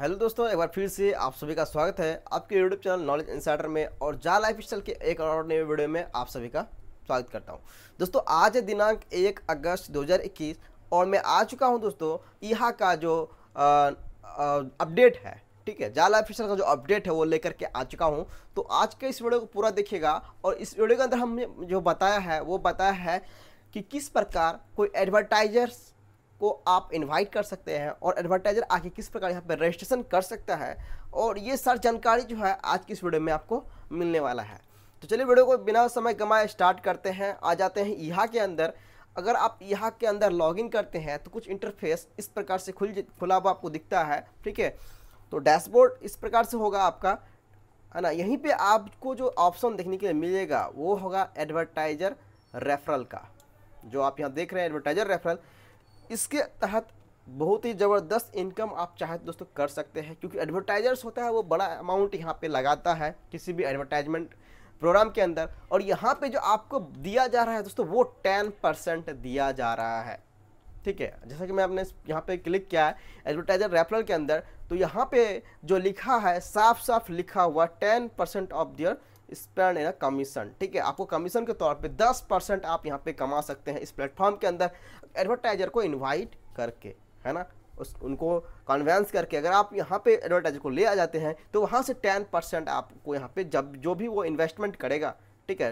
hello दोस्तों एक बार फिर से आप सभी का स्वागत है आपके यूट्यूब चैनल नॉलेज इंसाइडर में और जा लाइफ स्टाइल के एक और नए वीडियो में आप सभी का स्वागत करता हूं दोस्तों आज है दिनांक एक अगस्त 2021 और मैं आ चुका हूं दोस्तों यहाँ का जो अपडेट है ठीक है लाइफ स्टाइल का जो अपडेट है वो लेकर के आ चुका हूँ तो आज के इस वीडियो को पूरा देखिएगा और इस वीडियो के अंदर हमने जो बताया है वो बताया है कि किस प्रकार कोई एडवर्टाइजर्स को आप इनवाइट कर सकते हैं और एडवर्टाइज़र आके किस प्रकार यहाँ पर रजिस्ट्रेशन कर सकता है और ये सर जानकारी जो है आज की इस वीडियो में आपको मिलने वाला है तो चलिए वीडियो को बिना समय गमाए स्टार्ट करते हैं आ जाते हैं यहाँ के अंदर अगर आप यहाँ के अंदर लॉगिन करते हैं तो कुछ इंटरफेस इस प्रकार से खुल खुला हुआ आपको दिखता है ठीक है तो डैशबोर्ड इस प्रकार से होगा आपका है ना यहीं पे आपको जो ऑप्शन देखने के लिए मिलेगा वो होगा एडवर्टाइज़र रेफरल का जो आप यहाँ देख रहे हैं एडवर्टाइज़र रेफरल इसके तहत बहुत ही ज़बरदस्त इनकम आप चाहे तो दोस्तों कर सकते हैं क्योंकि एडवर्टाइजर्स होता है वो बड़ा अमाउंट यहाँ पे लगाता है किसी भी एडवर्टाइजमेंट प्रोग्राम के अंदर और यहाँ पे जो आपको दिया जा रहा है दोस्तों वो टेन परसेंट दिया जा रहा है ठीक है जैसा कि मैं आपने यहाँ पे क्लिक किया है एडवर्टाइजर रेफरल के अंदर तो यहाँ पे जो लिखा है साफ साफ लिखा हुआ ten percent of their spend in commission ठीक है आपको कमीशन के तौर पे दस परसेंट आप यहाँ पे कमा सकते हैं इस प्लेटफॉर्म के अंदर एडवर्टाइजर को इन्वाइट करके है ना उस उनको कन्वेंस करके अगर आप यहाँ पे एडवर्टाइजर को ले आ जाते हैं तो वहाँ से टेन परसेंट आपको यहाँ पे जब जो भी वो इन्वेस्टमेंट करेगा ठीक है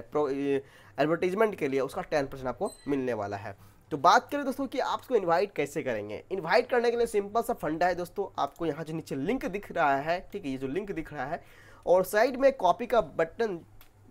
एडवर्टीजमेंट के लिए उसका टेन परसेंट आपको मिलने वाला है तो बात करें दोस्तों कि आप उसको इन्वाइट कैसे करेंगे इन्वाइट करने के लिए सिंपल सा फंडा है दोस्तों आपको यहाँ जो नीचे लिंक दिख रहा है ठीक है ये जो लिंक दिख रहा है और साइड में कॉपी का बटन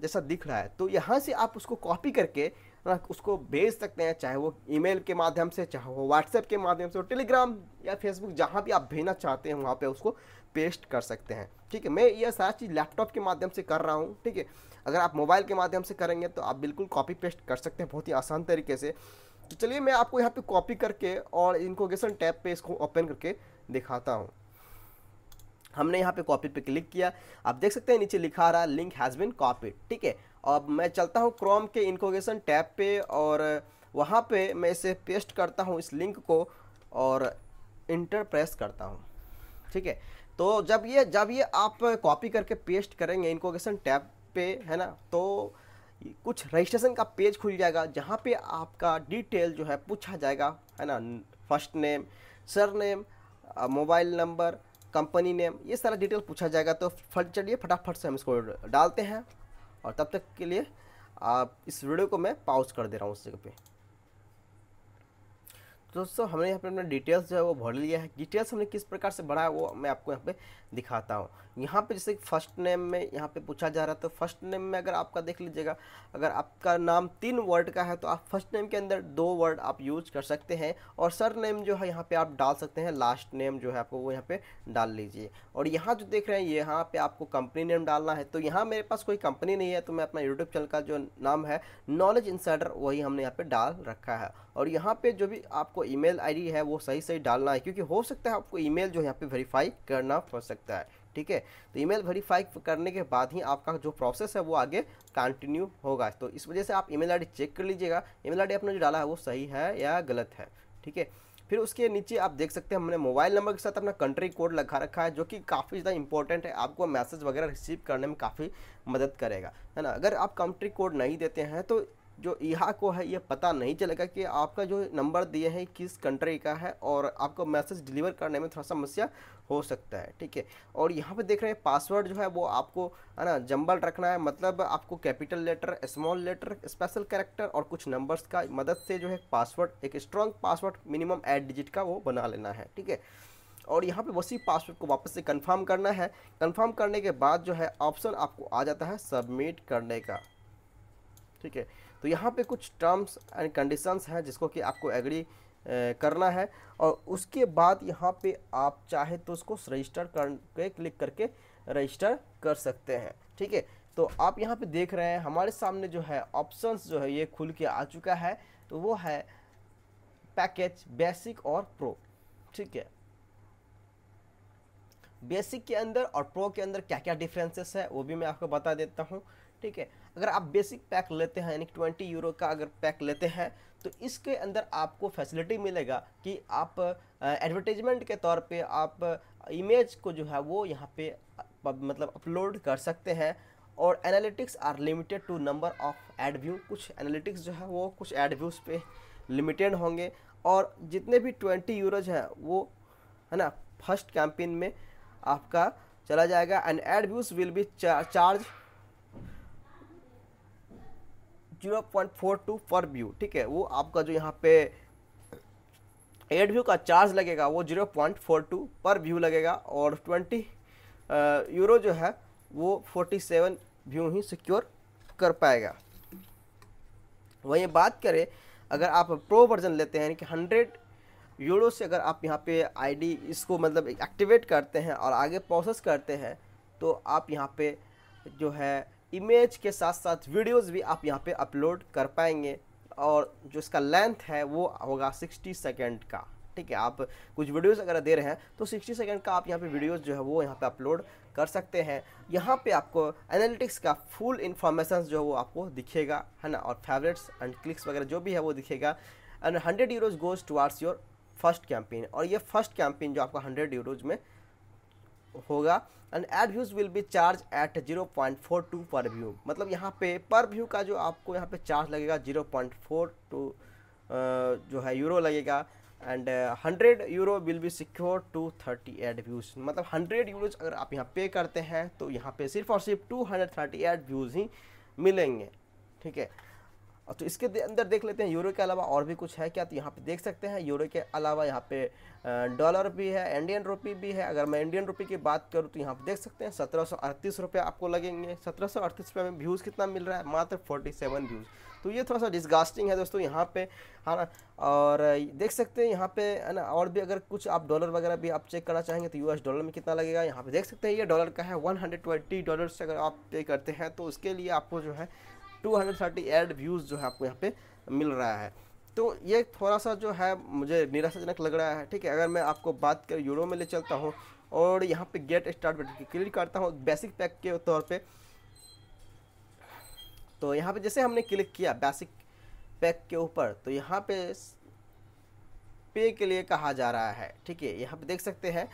जैसा दिख रहा है तो यहाँ से आप उसको कॉपी करके मतलब उसको भेज सकते हैं चाहे वो ईमेल के माध्यम से चाहे वो व्हाट्सएप के माध्यम से टेलीग्राम या फेसबुक जहाँ भी आप भेजना चाहते हैं वहाँ पे उसको पेस्ट कर सकते हैं ठीक है मैं यह सारा चीज़ लैपटॉप के माध्यम से कर रहा हूँ ठीक है अगर आप मोबाइल के माध्यम से करेंगे तो आप बिल्कुल कॉपी पेस्ट कर सकते हैं बहुत ही आसान तरीके से तो चलिए मैं आपको यहाँ पे कॉपी करके और इनकोगेशन टैब पे इसको ओपन करके दिखाता हूँ हमने यहाँ पे कॉपी पे क्लिक किया आप देख सकते हैं नीचे लिखा रहा है लिंक हैज़ बिन कॉपी ठीक है अब मैं चलता हूँ क्रोम के इनकोगेशन टैब पे और वहाँ पे मैं इसे पेस्ट करता हूँ इस लिंक को और इंटर प्रेस करता हूँ ठीक है तो जब ये जब ये आप कॉपी करके पेस्ट करेंगे इनकोगेशन टैब पे है ना तो कुछ रजिस्ट्रेशन का पेज खुल जाएगा जहाँ पे आपका डिटेल जो है पूछा जाएगा है ना first name surname mobile number company name ये सारा डिटेल पूछा जाएगा तो फट चलिए फटाफट से हम इसको डालते हैं और तब तक के लिए आप इस वीडियो को मैं पाउज कर दे रहा हूँ उस जगह पर दोस्तों हमने यहाँ पे अपना डिटेल्स जो है वो भर लिया है डिटेल्स हमने किस प्रकार से भरा है वो मैं आपको यहाँ पे दिखाता हूँ यहाँ पे जैसे फर्स्ट नेम में यहाँ पे पूछा जा रहा है तो फर्स्ट नेम में अगर आपका देख लीजिएगा अगर आपका नाम तीन वर्ड का है तो आप फर्स्ट नेम के अंदर दो वर्ड आप यूज कर सकते हैं और सर नेम जो है यहाँ पर आप डाल सकते हैं लास्ट नेम जो है आपको वो यहाँ पर डाल लीजिए और यहाँ जो देख रहे हैं यहाँ पर आपको कंपनी नेम डालना है तो यहाँ मेरे पास कोई कंपनी नहीं है तो मैं अपना यूट्यूब चैनल का जो नाम है नॉलेज इंसाइडर वही हमने यहाँ पर डाल रखा है और यहाँ पर जो भी आपको ईमेल आईडी है वो सही सही डालना है क्योंकि हो सकता है आपको ईमेल जो यहाँ पे वेरीफाई करना पड़ सकता है ठीक है तो ईमेल वेरीफाई करने के बाद ही आपका जो प्रोसेस है वो आगे कंटिन्यू होगा तो इस वजह से आप ईमेल आईडी चेक कर लीजिएगा ईमेल आईडी आपने जो डाला है वो सही है या गलत है ठीक है फिर उसके नीचे आप देख सकते हैं हमने मोबाइल नंबर के साथ अपना कंट्री कोड लगा रखा है जो कि काफ़ी ज़्यादा इंपॉर्टेंट है आपको मैसेज वगैरह रिसीव करने में काफ़ी मदद करेगा है ना अगर आप कंट्री कोड नहीं देते हैं तो जो यहाँ को है ये पता नहीं चलेगा कि आपका जो नंबर दिए हैं किस कंट्री का है और आपको मैसेज डिलीवर करने में थोड़ा समस्या हो सकता है ठीक है और यहाँ पे देख रहे हैं पासवर्ड जो है वो आपको है ना जंबल रखना है मतलब आपको capital letter small letter special character और कुछ नंबर्स का मदद से जो है पासवर्ड एक strong password minimum eight digit का वो बना लेना है ठीक है और यहाँ पे वसी पासवर्ड को वापस से कंफर्म करना है कंफर्म करने के बाद जो है ऑप्शन आपको आ जाता है सबमिट करने का ठीक है तो यहाँ पे कुछ टर्म्स एंड कंडीशंस हैं जिसको कि आपको एग्री करना है और उसके बाद यहाँ पे आप चाहे तो उसको रजिस्टर करके क्लिक करके रजिस्टर कर सकते हैं ठीक है तो आप यहाँ पे देख रहे हैं हमारे सामने जो है ऑप्शंस जो है ये खुल के आ चुका है तो वो है पैकेज बेसिक और प्रो ठीक है बेसिक के अंदर और प्रो के अंदर क्या क्या डिफरेंसेस है वो भी मैं आपको बता देता हूँ ठीक है अगर आप बेसिक पैक लेते हैं यानी ट्वेंटी यूरो का अगर पैक लेते हैं तो इसके अंदर आपको फैसिलिटी मिलेगा कि आप एडवर्टीजमेंट के तौर पे आप इमेज को जो है वो यहाँ पे मतलब अपलोड कर सकते हैं और analytics are limited to number of ad view कुछ एनालिटिक्स जो है वो कुछ एड व्यूज़ पे लिमिटेड होंगे और जितने भी ट्वेंटी यूरोज हैं वो है ना फर्स्ट कैंपेन में आपका चला जाएगा and ad views will be charge zero point four two per view ठीक है वो आपका जो यहाँ पे एड व्यू का चार्ज लगेगा वो zero point four two per view लगेगा और ट्वेंटी यूरो जो है वो फोर्टी सेवन व्यू ही सिक्योर कर पाएगा वहीं बात करें अगर आप प्रो वर्जन लेते हैं यानी कि हंड्रेड यूरो से अगर आप यहाँ पे आईडी इसको मतलब एक्टिवेट करते हैं और आगे प्रोसेस करते हैं तो आप यहाँ पे जो है इमेज के साथ साथ वीडियोस भी आप यहाँ पे अपलोड कर पाएंगे और जो इसका लेंथ है वो होगा 60 सेकेंड का ठीक है आप कुछ वीडियोस अगर दे रहे हैं तो 60 सेकेंड का आप यहाँ पे वीडियोस जो है वो यहाँ पे अपलोड कर सकते हैं यहाँ पे आपको एनालिटिक्स का फुल इन्फॉर्मेशन जो है वो आपको दिखेगा है ना और फेवरेट्स एंड क्लिक्स वगैरह जो भी है वो दिखेगा and hundred euros goes towards your first campaign और ये फर्स्ट कैंपेन जो आपका हंड्रेड यूरोज में होगा and ad views will be charge at zero point four two per view मतलब यहाँ पे पर व्यू का जो आपको यहाँ पे चार्ज लगेगा जीरो पॉइंट फोर टू जो है यूरो लगेगा and hundred euro will be secure two thirty eight views मतलब हंड्रेड यूरोज अगर आप यहाँ पे करते हैं तो यहाँ पे सिर्फ और सिर्फ two hundred thirty eight views ही मिलेंगे ठीक है तो इसके अंदर देख लेते हैं यूरो के अलावा और भी कुछ है क्या तो यहाँ पे देख सकते हैं यूरो के अलावा यहाँ पे डॉलर भी है इंडियन रुपी भी है अगर मैं इंडियन रुपी की बात करूँ तो यहाँ पे देख सकते हैं सत्रह सौ अड़तीस रुपये आपको लगेंगे सत्रह सौ अड़तीस रुपये में व्यूज़ कितना मिल रहा है मात्र फोर्टी सेवन व्यूज़ तो ये थोड़ा सा डिस्गास्टिंग है दोस्तों यहाँ पे है ना और देख सकते हैं यहाँ पे है ना और भी अगर कुछ आप डॉलर वगैरह भी आप चेक करना चाहेंगे तो यूएस डॉलर में कितना लगेगा यहाँ पे देख सकते हैं ये डॉलर का है 120 डॉलर से अगर आप पे करते हैं तो उसके लिए आपको जो है 230 एड व्यूज़ जो है आपको यहाँ पे मिल रहा है तो ये थोड़ा सा जो है मुझे निराशाजनक लग रहा है ठीक है अगर मैं आपको बात कर यूरो में ले चलता हूँ और यहाँ पे गेट स्टार्ट बैटरी क्लिक करता हूँ बेसिक पैक के तौर पे तो यहाँ पे जैसे हमने क्लिक किया बेसिक पैक के ऊपर तो यहाँ पे पे के लिए कहा जा रहा है ठीक है यहाँ पे देख सकते हैं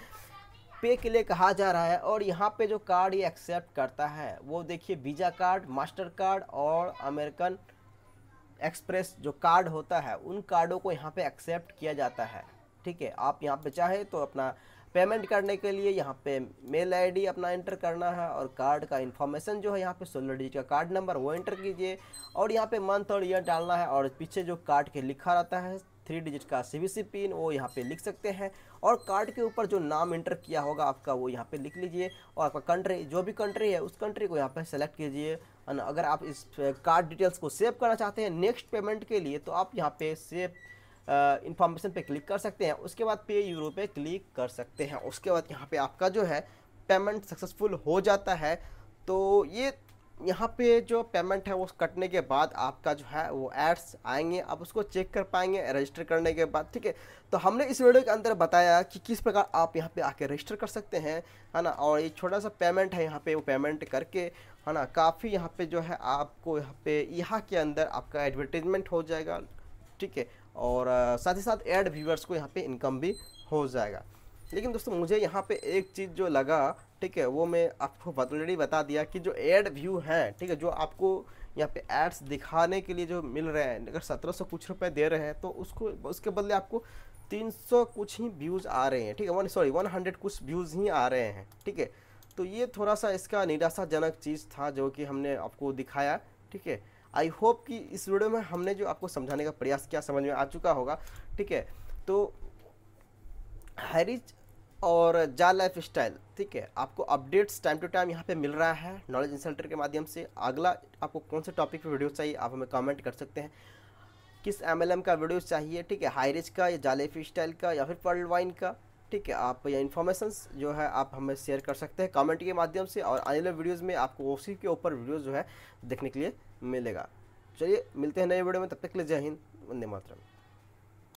पे के लिए कहा जा रहा है और यहाँ पे जो कार्ड ये एक्सेप्ट करता है वो देखिए वीज़ा कार्ड मास्टर कार्ड और अमेरिकन एक्सप्रेस जो कार्ड होता है उन कार्डों को यहाँ पे एक्सेप्ट किया जाता है ठीक है आप यहाँ पे चाहे तो अपना पेमेंट करने के लिए यहाँ पे मेल आईडी अपना एंटर करना है और कार्ड का इन्फॉर्मेशन जो है यहाँ पे सोलह डिजिट का कार्ड नंबर वो एंटर कीजिए और यहाँ पे मंथ और ईयर डालना है और पीछे जो कार्ड के लिखा रहता है थ्री डिजिट का सी पिन वो यहाँ पे लिख सकते हैं और कार्ड के ऊपर जो नाम इंटर किया होगा आपका वो यहाँ पे लिख लीजिए और आपका कंट्री जो भी कंट्री है उस कंट्री को यहाँ पे सेलेक्ट कीजिए अगर आप इस कार्ड डिटेल्स को सेव करना चाहते हैं नेक्स्ट पेमेंट के लिए तो आप यहाँ पे सेव इंफॉर्मेशन पे क्लिक कर सकते हैं उसके बाद पे यूरो पे क्लिक कर सकते हैं उसके बाद यहाँ पर आपका जो है पेमेंट सक्सेसफुल हो जाता है तो ये यहाँ पे जो पेमेंट है वो कटने के बाद आपका जो है वो एड्स आएंगे आप उसको चेक कर पाएंगे रजिस्टर करने के बाद ठीक है तो हमने इस वीडियो के अंदर बताया कि किस प्रकार आप यहाँ पे आके रजिस्टर कर सकते हैं है ना और ये छोटा सा पेमेंट है यहाँ पे वो पेमेंट करके है ना काफ़ी यहाँ पे जो है आपको यहाँ पे यहाँ के अंदर आपका एडवर्टीजमेंट हो जाएगा ठीक है और साथ ही साथ एड व्यूअर्स को यहाँ पर इनकम भी हो जाएगा लेकिन दोस्तों मुझे यहाँ पर एक चीज़ जो लगा ठीक है वो मैं आपको ऑलरेडी बता दिया कि जो एड व्यू है ठीक है जो आपको यहाँ पे एड्स दिखाने के लिए जो मिल रहे हैं अगर सत्रह सौ कुछ रुपए दे रहे हैं तो उसको उसके बदले आपको तीन सौ कुछ ही व्यूज़ आ रहे हैं ठीक है वन सॉरी वन हंड्रेड कुछ व्यूज़ ही आ रहे हैं ठीक है तो ये थोड़ा सा इसका निराशाजनक चीज़ था जो कि हमने आपको दिखाया ठीक है आई होप कि इस वीडियो में हमने जो आपको समझाने का प्रयास किया समझ में आ चुका होगा ठीक है तो हैरिज और जा लाइफ स्टाइल ठीक है आपको अपडेट्स टाइम टू टाइम यहाँ पे मिल रहा है नॉलेज इंसल्टर के माध्यम से अगला आपको कौन से टॉपिक पे वीडियो चाहिए आप हमें कमेंट कर सकते हैं किस एम का वीडियो चाहिए ठीक है हाई रिच का या जाल लाइफ स्टाइल का या फिर वर्ल्ड वाइन का ठीक है आप या इन्फॉर्मेशन जो है आप हमें शेयर कर सकते हैं कॉमेंट के माध्यम से और आने वाले वीडियोज़ में आपको उसी के ऊपर वीडियोज़ जो है देखने के लिए मिलेगा चलिए मिलते हैं नए वीडियो में तब तक के लिए जय हिंद वंदे मातरम